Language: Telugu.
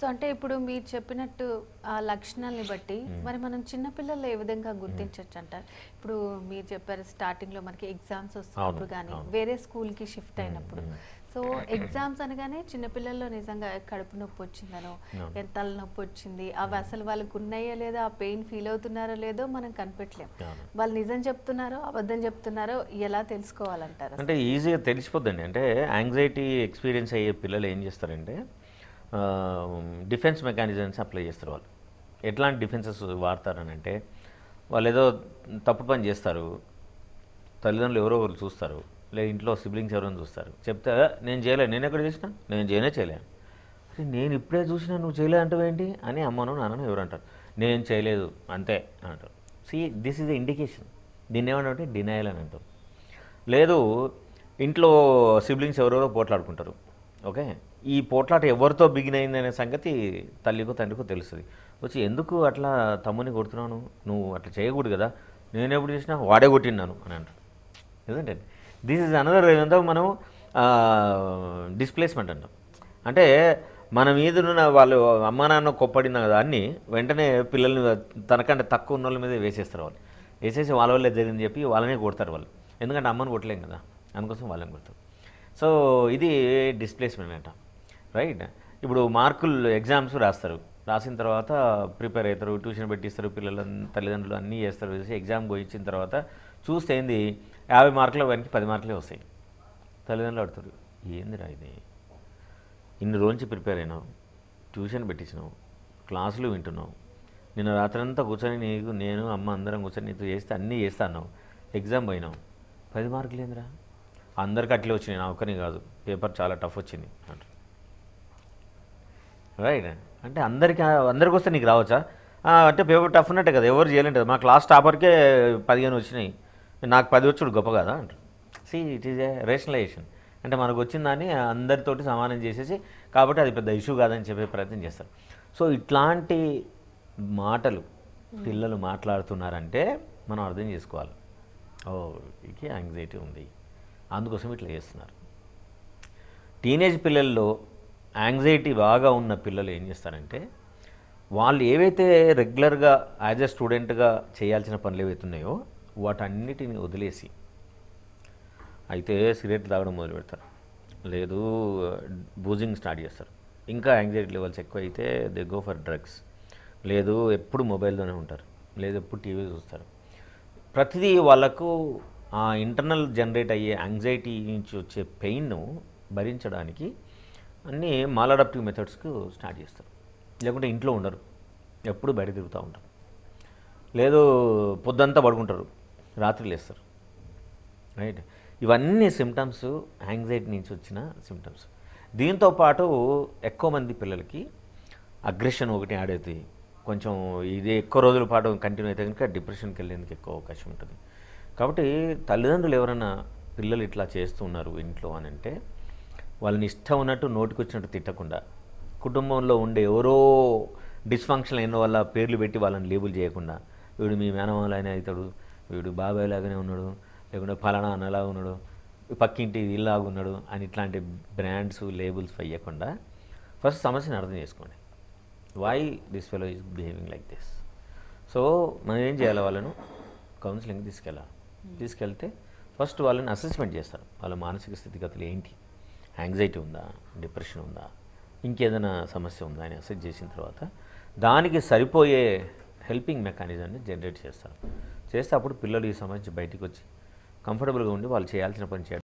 సో అంటే ఇప్పుడు మీరు చెప్పినట్టు ఆ లక్షణాలని బట్టి మరి మనం చిన్నపిల్లల్లో ఏ విధంగా గుర్తించవచ్చు అంటారు ఇప్పుడు మీరు చెప్పారు స్టార్టింగ్లో మనకి ఎగ్జామ్స్ వస్తున్నప్పుడు కానీ వేరే స్కూల్కి షిఫ్ట్ అయినప్పుడు సో ఎగ్జామ్స్ అనగానే చిన్నపిల్లల్లో నిజంగా కడుపు నొప్పి వచ్చిందనో తల నొప్పి వచ్చింది అవి అసలు వాళ్ళకు ఉన్నాయో లేదో ఆ పెయిన్ ఫీల్ అవుతున్నారో లేదో మనం కనిపెట్టలేం వాళ్ళు నిజం చెప్తున్నారో అబద్ధం చెప్తున్నారో ఎలా తెలుసుకోవాలంటారు అంటే ఈజీగా తెలిసిపోద్దండి అంటే యాంగ్జైటీ ఎక్స్పీరియన్స్ అయ్యే పిల్లలు ఏం చేస్తారంటే డిఫెన్స్ మెకానిజమ్స్ అప్లై చేస్తారు వాళ్ళు ఎట్లాంటి డిఫెన్సెస్ వాడతారనంటే వాళ్ళు ఏదో తప్పుడు పని చేస్తారు తల్లిదండ్రులు ఎవరో ఒకరు చూస్తారు లేదా ఇంట్లో సిబ్లింగ్స్ ఎవరైనా చూస్తారు చెప్తే నేను చేయలేను నేను ఎక్కడ చేసిన నేను చేయనే చేయలేను అరే నేను ఇప్పుడే చూసినా నువ్వు చేయలే అంటే ఏంటి అని అమ్మను నాన్నను ఎవరు అంటారు నేను చేయలేదు అంతే అని అంటారు see this is the indication దీన్ని ఏమంటే డినయల్ అని అంటారు లేదు ఇంట్లో సిబ్లింగ్స్ ఎవరెవరో పోట్లాడుకుంటారు ఓకే ఈ పోట్లాట ఎవరితో బిగినైంది అనే సంగతి తల్లికు తండ్రికో తెలుస్తుంది వచ్చి ఎందుకు అట్లా తమ్ముని కొడుతున్నాను నువ్వు అట్లా చేయకూడదు కదా నేను ఎప్పుడు చేసినా వాడే కొట్టిన్నాను అని అంటాడు ఎందుకంటే దిస్ ఇస్ అనదర్ ఏదంతా మనం డిస్ప్లేస్మెంట్ అంటాం అంటే మన మీద ఉన్న వాళ్ళు అమ్మ నాన్న కొప్పడిన కదా అన్ని వెంటనే పిల్లల్ని తనకంటే తక్కువ ఉన్న వాళ్ళ మీదే వేసేస్తారు వాళ్ళు వేసేసి వాళ్ళ వల్లే జరిగింది చెప్పి వాళ్ళనే కొడతారు వాళ్ళు ఎందుకంటే అమ్మని కొట్టలేం కదా అందుకోసం వాళ్ళని కొడతారు సో ఇది డిస్ప్లేస్మెంట్ అంటాం రైట్ ఇప్పుడు మార్కులు ఎగ్జామ్స్ రాస్తారు రాసిన తర్వాత ప్రిపేర్ అవుతారు ట్యూషన్ పెట్టిస్తారు పిల్లలు తల్లిదండ్రులు అన్నీ చేస్తారు చేసి ఎగ్జామ్ పోయించిన తర్వాత చూస్తే ఏంది యాభై మార్కుల వెనక్కి పది మార్కులే వస్తాయి తల్లిదండ్రులు అడుగుతారు ఏందిరా ఇది ఇన్ని రోజు ప్రిపేర్ అయినావు ట్యూషన్ పెట్టించినావు క్లాసులు వింటున్నావు నిన్న రాత్రంతా కూర్చొని నీకు నేను అమ్మ అందరం కూర్చొని నీతో చేస్తే అన్నీ చేస్తాను ఎగ్జామ్ పోయినావు పది మార్కులు ఏందిరా అందరికి అట్లే వచ్చినాయి నా ఒక్కరిని కాదు పేపర్ చాలా టఫ్ వచ్చింది అంటారు రైట్ అంటే అందరికి అందరికి వస్తే నీకు రావచ్చా అంటే పేపర్ టఫ్ ఉన్నట్టే కదా ఎవరు కదా మాకు లాస్ట్ టాపర్కే పదిహేను వచ్చినాయి నాకు పది వచ్చుడు గొప్ప కదా అంటారు see it is a rationalisation అంటే మనకు వచ్చిందని అందరితోటి సమానం చేసేసి కాబట్టి అది పెద్ద ఇష్యూ కాదని చెప్పే ప్రయత్నం చేస్తారు సో ఇట్లాంటి మాటలు hmm. పిల్లలు మాట్లాడుతున్నారంటే మనం అర్థం చేసుకోవాలి ఓ యాంగ్జైటీ ఉంది అందుకోసం ఇట్లా చేస్తున్నారు టీనేజ్ పిల్లల్లో యాంగ్జైటీ బాగా ఉన్న పిల్లలు ఏం చేస్తారంటే వాళ్ళు ఏవైతే రెగ్యులర్గా యాజ్ ఎ స్టూడెంట్గా చేయాల్సిన పనులు ఏవైతున్నాయో వాటన్నిటిని వదిలేసి అయితే సిగరెట్లు తాగడం మొదలు పెడతారు లేదు బూజింగ్ స్టార్ట్ చేస్తారు ఇంకా యాంగ్జైటీ లెవెల్స్ ఎక్కువ అయితే దే గో ఫర్ డ్రగ్స్ లేదు ఎప్పుడు మొబైల్తోనే ఉంటారు లేదు ఎప్పుడు టీవీ చూస్తారు ప్రతిదీ వాళ్ళకు ఆ ఇంటర్నల్ జనరేట్ అయ్యే యాంగ్జైటీ నుంచి వచ్చే పెయిన్ను భరించడానికి అన్నీ మాల్ అడాప్టివ్ మెథడ్స్కు స్టార్ట్ చేస్తారు లేకుంటే ఇంట్లో ఉండరు ఎప్పుడు బయట తిరుగుతూ ఉంటారు లేదు పొద్దంతా పడుకుంటారు రాత్రి లేస్తారు రైట్ ఇవన్నీ సిమ్టమ్స్ యాంగ్జైటీ నుంచి వచ్చిన సిమ్టమ్స్ దీంతో పాటు ఎక్కువ మంది పిల్లలకి అగ్రెషన్ ఒకటి యాడ్ అవుతుంది కొంచెం ఇది ఎక్కువ రోజుల పాటు కంటిన్యూ అయితే కనుక డిప్రెషన్కి వెళ్ళేందుకు ఎక్కువ అవకాశం ఉంటుంది కాబట్టి తల్లిదండ్రులు ఎవరైనా పిల్లలు ఇట్లా చేస్తున్నారు ఇంట్లో అని అంటే వాళ్ళని ఇష్టం ఉన్నట్టు నోటికొచ్చినట్టు తిట్టకుండా కుటుంబంలో ఉండే ఎవరో డిస్ఫంక్షన్ అయిన వల్ల పేర్లు పెట్టి వాళ్ళని లేబుల్ చేయకుండా వీడు మీ మేనమాలైన అవుతాడు వీడు బాబాయ్ లాగానే ఉన్నాడు లేకుంటే ఫలానా అన్నలా ఉన్నాడు పక్కింటి ఇల్లాగా ఉన్నాడు అని ఇట్లాంటి బ్రాండ్స్ లేబుల్స్ అయ్యకుండా ఫస్ట్ సమస్యను అర్థం చేసుకోండి why this fellow is behaving like this so మనం ఏం చేయాలి వాళ్ళను కౌన్సిలింగ్ తీసుకెళ్ళాలి hmm. తీసుకెళ్తే ఫస్ట్ వాళ్ళని అసెస్మెంట్ చేస్తారు వాళ్ళ మానసిక స్థితిగతులు ఏంటి యాంగ్జైటీ ఉందా డిప్రెషన్ ఉందా ఇంకేదైనా సమస్య ఉందా అని అసెస్ చేసిన తర్వాత దానికి సరిపోయే హెల్పింగ్ మెకానిజాన్ని జనరేట్ చేస్తారు చేస్తే అప్పుడు పిల్లలు ఈ సమస్య బయటకు వచ్చి కంఫర్టబుల్గా ఉండి వాళ్ళు చేయాల్సిన పని చేయడం